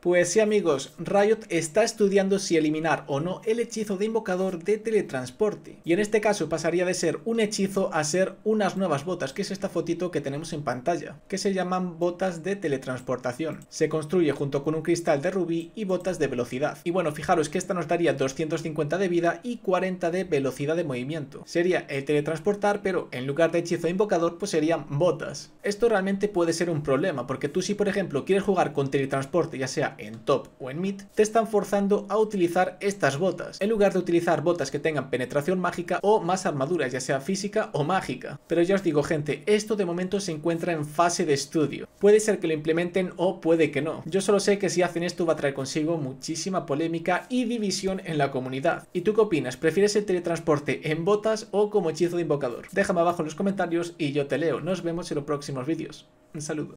Pues sí amigos, Riot está estudiando si eliminar o no el hechizo de invocador de teletransporte. Y en este caso pasaría de ser un hechizo a ser unas nuevas botas, que es esta fotito que tenemos en pantalla, que se llaman botas de teletransportación. Se construye junto con un cristal de rubí y botas de velocidad. Y bueno, fijaros que esta nos daría 250 de vida y 40 de velocidad de movimiento. Sería el teletransportar, pero en lugar de hechizo invocador, pues serían botas. Esto realmente puede ser un problema, porque tú si por ejemplo quieres jugar con teletransporte, ya sea en top o en mid, te están forzando a utilizar estas botas, en lugar de utilizar botas que tengan penetración mágica o más armaduras, ya sea física o mágica. Pero ya os digo gente, esto de momento se encuentra en fase de estudio. Puede ser que lo implementen o puede que no. Yo solo sé que si hacen esto va a traer consigo muchísima polémica y división en la comunidad. ¿Y tú qué opinas? ¿Prefieres el teletransporte en botas o como hechizo de invocador? Déjame abajo en los comentarios y yo te leo. Nos vemos en los próximos vídeos. Un saludo.